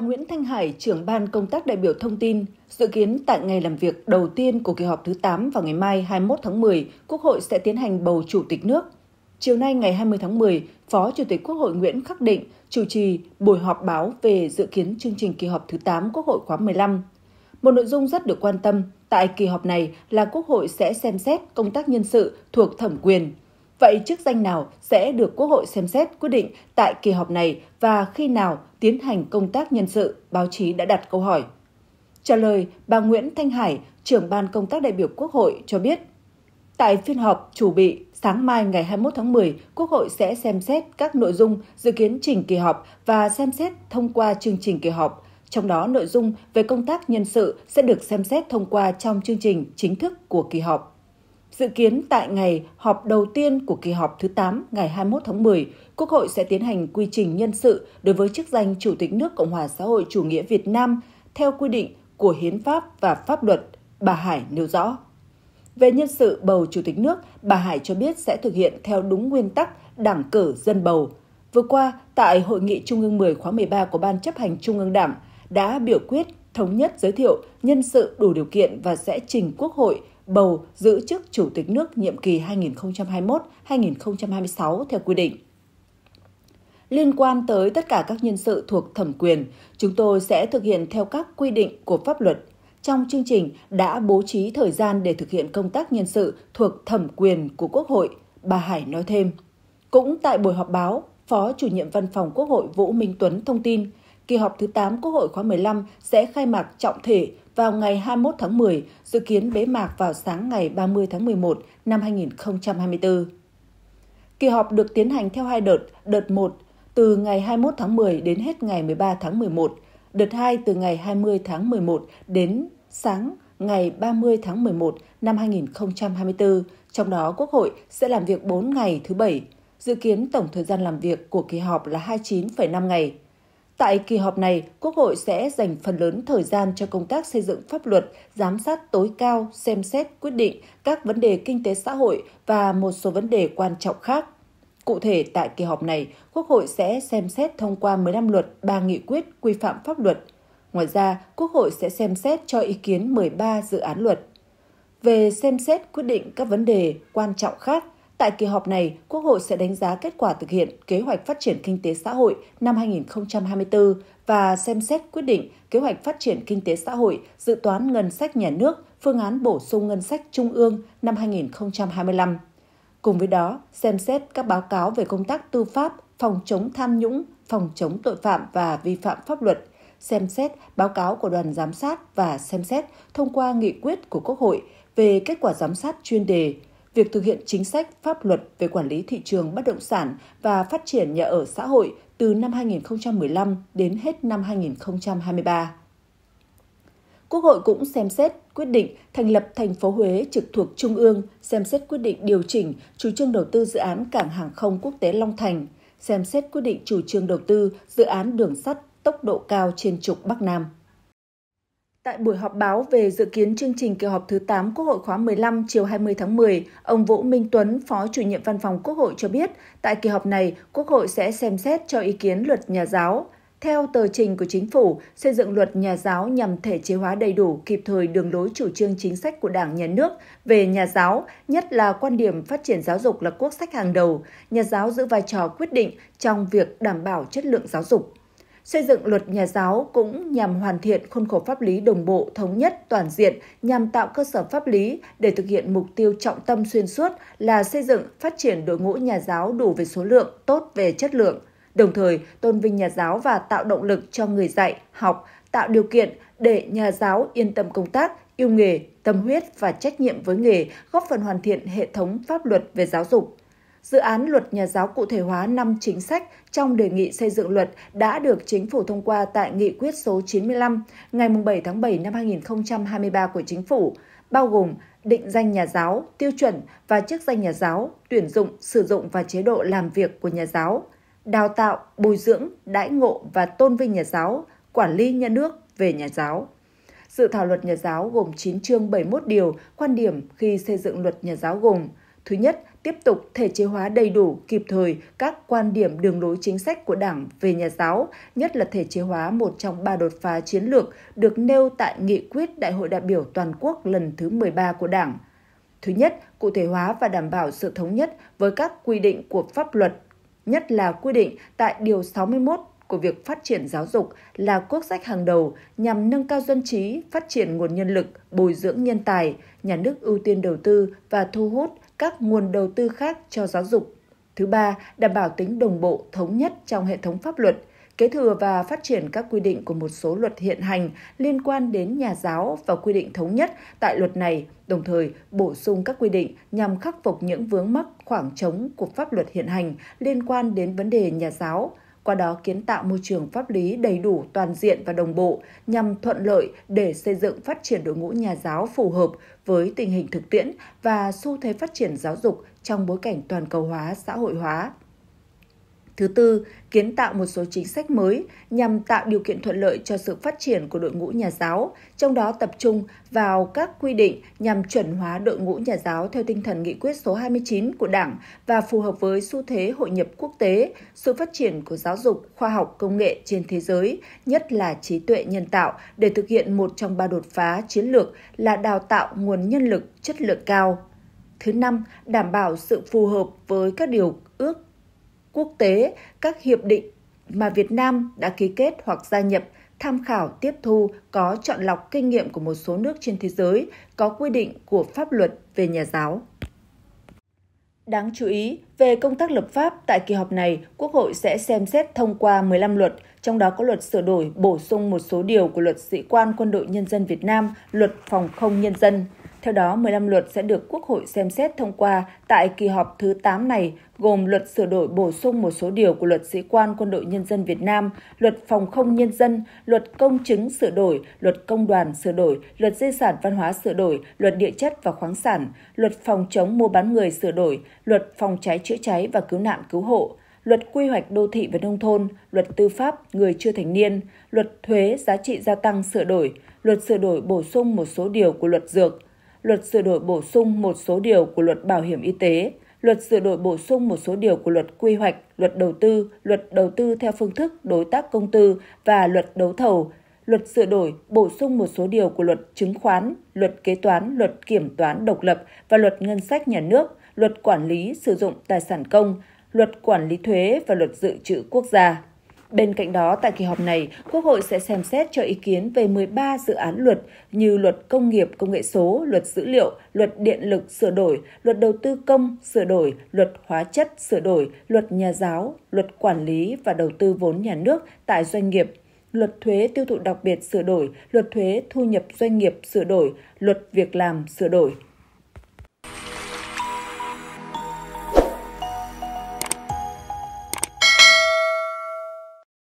bà Nguyễn Thanh Hải, trưởng ban công tác đại biểu thông tin, dự kiến tại ngày làm việc đầu tiên của kỳ họp thứ 8 vào ngày mai 21 tháng 10, Quốc hội sẽ tiến hành bầu Chủ tịch nước. Chiều nay ngày 20 tháng 10, Phó Chủ tịch Quốc hội Nguyễn Khắc Định chủ trì buổi họp báo về dự kiến chương trình kỳ họp thứ 8 Quốc hội khóa 15. Một nội dung rất được quan tâm tại kỳ họp này là Quốc hội sẽ xem xét công tác nhân sự thuộc thẩm quyền, Vậy chức danh nào sẽ được Quốc hội xem xét quyết định tại kỳ họp này và khi nào tiến hành công tác nhân sự, báo chí đã đặt câu hỏi. Trả lời, bà Nguyễn Thanh Hải, trưởng ban công tác đại biểu Quốc hội cho biết, tại phiên họp chủ bị sáng mai ngày 21 tháng 10, Quốc hội sẽ xem xét các nội dung dự kiến trình kỳ họp và xem xét thông qua chương trình kỳ họp. Trong đó, nội dung về công tác nhân sự sẽ được xem xét thông qua trong chương trình chính thức của kỳ họp. Dự kiến tại ngày họp đầu tiên của kỳ họp thứ 8 ngày 21 tháng 10, Quốc hội sẽ tiến hành quy trình nhân sự đối với chức danh Chủ tịch nước Cộng hòa xã hội chủ nghĩa Việt Nam theo quy định của hiến pháp và pháp luật, bà Hải nêu rõ. Về nhân sự bầu chủ tịch nước, bà Hải cho biết sẽ thực hiện theo đúng nguyên tắc đảng cử dân bầu. Vừa qua, tại hội nghị Trung ương 10 khóa 13 của Ban chấp hành Trung ương Đảng đã biểu quyết thống nhất giới thiệu nhân sự đủ điều kiện và sẽ trình Quốc hội bầu giữ chức Chủ tịch nước nhiệm kỳ 2021-2026 theo quy định. Liên quan tới tất cả các nhân sự thuộc thẩm quyền, chúng tôi sẽ thực hiện theo các quy định của pháp luật. Trong chương trình đã bố trí thời gian để thực hiện công tác nhân sự thuộc thẩm quyền của Quốc hội, bà Hải nói thêm. Cũng tại buổi họp báo, Phó Chủ nhiệm Văn phòng Quốc hội Vũ Minh Tuấn thông tin, kỳ họp thứ 8 Quốc hội khóa 15 sẽ khai mạc trọng thể vào ngày 21 tháng 10, dự kiến bế mạc vào sáng ngày 30 tháng 11 năm 2024. Kỳ họp được tiến hành theo hai đợt, đợt 1 từ ngày 21 tháng 10 đến hết ngày 13 tháng 11, đợt 2 từ ngày 20 tháng 11 đến sáng ngày 30 tháng 11 năm 2024, trong đó Quốc hội sẽ làm việc 4 ngày thứ Bảy. Dự kiến tổng thời gian làm việc của kỳ họp là 29,5 ngày. Tại kỳ họp này, Quốc hội sẽ dành phần lớn thời gian cho công tác xây dựng pháp luật, giám sát tối cao, xem xét quyết định các vấn đề kinh tế xã hội và một số vấn đề quan trọng khác. Cụ thể, tại kỳ họp này, Quốc hội sẽ xem xét thông qua 15 luật, 3 nghị quyết quy phạm pháp luật. Ngoài ra, Quốc hội sẽ xem xét cho ý kiến 13 dự án luật. Về xem xét quyết định các vấn đề quan trọng khác, Tại kỳ họp này, Quốc hội sẽ đánh giá kết quả thực hiện kế hoạch phát triển kinh tế xã hội năm 2024 và xem xét quyết định kế hoạch phát triển kinh tế xã hội, dự toán ngân sách nhà nước, phương án bổ sung ngân sách trung ương năm 2025. Cùng với đó, xem xét các báo cáo về công tác tư pháp, phòng chống tham nhũng, phòng chống tội phạm và vi phạm pháp luật, xem xét báo cáo của đoàn giám sát và xem xét thông qua nghị quyết của Quốc hội về kết quả giám sát chuyên đề việc thực hiện chính sách pháp luật về quản lý thị trường bất động sản và phát triển nhà ở xã hội từ năm 2015 đến hết năm 2023. Quốc hội cũng xem xét quyết định thành lập thành phố Huế trực thuộc Trung ương, xem xét quyết định điều chỉnh chủ trương đầu tư dự án cảng hàng không quốc tế Long Thành, xem xét quyết định chủ trương đầu tư dự án đường sắt tốc độ cao trên trục Bắc Nam. Tại buổi họp báo về dự kiến chương trình kỳ họp thứ 8 Quốc hội khóa 15 chiều 20 tháng 10, ông Vũ Minh Tuấn, Phó chủ nhiệm Văn phòng Quốc hội cho biết, tại kỳ họp này, Quốc hội sẽ xem xét cho ý kiến luật nhà giáo. Theo tờ trình của chính phủ, xây dựng luật nhà giáo nhằm thể chế hóa đầy đủ kịp thời đường lối chủ trương chính sách của Đảng, Nhà nước về nhà giáo, nhất là quan điểm phát triển giáo dục là quốc sách hàng đầu, nhà giáo giữ vai trò quyết định trong việc đảm bảo chất lượng giáo dục. Xây dựng luật nhà giáo cũng nhằm hoàn thiện khuôn khổ pháp lý đồng bộ, thống nhất, toàn diện nhằm tạo cơ sở pháp lý để thực hiện mục tiêu trọng tâm xuyên suốt là xây dựng, phát triển đội ngũ nhà giáo đủ về số lượng, tốt về chất lượng, đồng thời tôn vinh nhà giáo và tạo động lực cho người dạy, học, tạo điều kiện để nhà giáo yên tâm công tác, yêu nghề, tâm huyết và trách nhiệm với nghề, góp phần hoàn thiện hệ thống pháp luật về giáo dục. Dự án luật nhà giáo cụ thể hóa 5 chính sách trong đề nghị xây dựng luật đã được chính phủ thông qua tại nghị quyết số 95 ngày 7 tháng 7 năm 2023 của chính phủ, bao gồm định danh nhà giáo, tiêu chuẩn và chức danh nhà giáo, tuyển dụng, sử dụng và chế độ làm việc của nhà giáo, đào tạo, bồi dưỡng, đãi ngộ và tôn vinh nhà giáo, quản lý nhà nước về nhà giáo. Dự thảo luật nhà giáo gồm 9 chương 71 điều, quan điểm khi xây dựng luật nhà giáo gồm Thứ nhất, tiếp tục thể chế hóa đầy đủ kịp thời các quan điểm đường lối chính sách của Đảng về nhà giáo, nhất là thể chế hóa một trong ba đột phá chiến lược được nêu tại nghị quyết Đại hội đại biểu toàn quốc lần thứ 13 của Đảng. Thứ nhất, cụ thể hóa và đảm bảo sự thống nhất với các quy định của pháp luật, nhất là quy định tại Điều 61 của việc phát triển giáo dục là quốc sách hàng đầu nhằm nâng cao dân trí, phát triển nguồn nhân lực, bồi dưỡng nhân tài, nhà nước ưu tiên đầu tư và thu hút các nguồn đầu tư khác cho giáo dục. Thứ ba, đảm bảo tính đồng bộ, thống nhất trong hệ thống pháp luật, kế thừa và phát triển các quy định của một số luật hiện hành liên quan đến nhà giáo và quy định thống nhất tại luật này, đồng thời bổ sung các quy định nhằm khắc phục những vướng mắc khoảng trống của pháp luật hiện hành liên quan đến vấn đề nhà giáo, qua đó kiến tạo môi trường pháp lý đầy đủ toàn diện và đồng bộ nhằm thuận lợi để xây dựng phát triển đội ngũ nhà giáo phù hợp với tình hình thực tiễn và xu thế phát triển giáo dục trong bối cảnh toàn cầu hóa xã hội hóa Thứ tư, kiến tạo một số chính sách mới nhằm tạo điều kiện thuận lợi cho sự phát triển của đội ngũ nhà giáo, trong đó tập trung vào các quy định nhằm chuẩn hóa đội ngũ nhà giáo theo tinh thần nghị quyết số 29 của Đảng và phù hợp với xu thế hội nhập quốc tế, sự phát triển của giáo dục, khoa học, công nghệ trên thế giới, nhất là trí tuệ nhân tạo để thực hiện một trong ba đột phá chiến lược là đào tạo nguồn nhân lực chất lượng cao. Thứ năm, đảm bảo sự phù hợp với các điều ước quốc tế, các hiệp định mà Việt Nam đã ký kết hoặc gia nhập, tham khảo, tiếp thu, có chọn lọc kinh nghiệm của một số nước trên thế giới, có quy định của pháp luật về nhà giáo. Đáng chú ý, về công tác lập pháp, tại kỳ họp này, Quốc hội sẽ xem xét thông qua 15 luật, trong đó có luật sửa đổi, bổ sung một số điều của luật sĩ quan quân đội nhân dân Việt Nam, luật phòng không nhân dân. Theo đó, 15 luật sẽ được Quốc hội xem xét thông qua tại kỳ họp thứ 8 này, gồm luật sửa đổi bổ sung một số điều của luật sĩ quan quân đội nhân dân Việt Nam, luật phòng không nhân dân, luật công chứng sửa đổi, luật công đoàn sửa đổi, luật di sản văn hóa sửa đổi, luật địa chất và khoáng sản, luật phòng chống mua bán người sửa đổi, luật phòng cháy chữa cháy và cứu nạn cứu hộ, luật quy hoạch đô thị và nông thôn, luật tư pháp người chưa thành niên, luật thuế giá trị gia tăng sửa đổi, luật sửa đổi bổ sung một số điều của luật dược, luật sửa đổi bổ sung một số điều của luật bảo hiểm y tế, luật sửa đổi bổ sung một số điều của luật quy hoạch, luật đầu tư, luật đầu tư theo phương thức đối tác công tư và luật đấu thầu, luật sửa đổi bổ sung một số điều của luật chứng khoán, luật kế toán, luật kiểm toán độc lập và luật ngân sách nhà nước, luật quản lý sử dụng tài sản công, luật quản lý thuế và luật dự trữ quốc gia. Bên cạnh đó, tại kỳ họp này, Quốc hội sẽ xem xét cho ý kiến về 13 dự án luật như luật công nghiệp công nghệ số, luật dữ liệu, luật điện lực sửa đổi, luật đầu tư công sửa đổi, luật hóa chất sửa đổi, luật nhà giáo, luật quản lý và đầu tư vốn nhà nước tại doanh nghiệp, luật thuế tiêu thụ đặc biệt sửa đổi, luật thuế thu nhập doanh nghiệp sửa đổi, luật việc làm sửa đổi.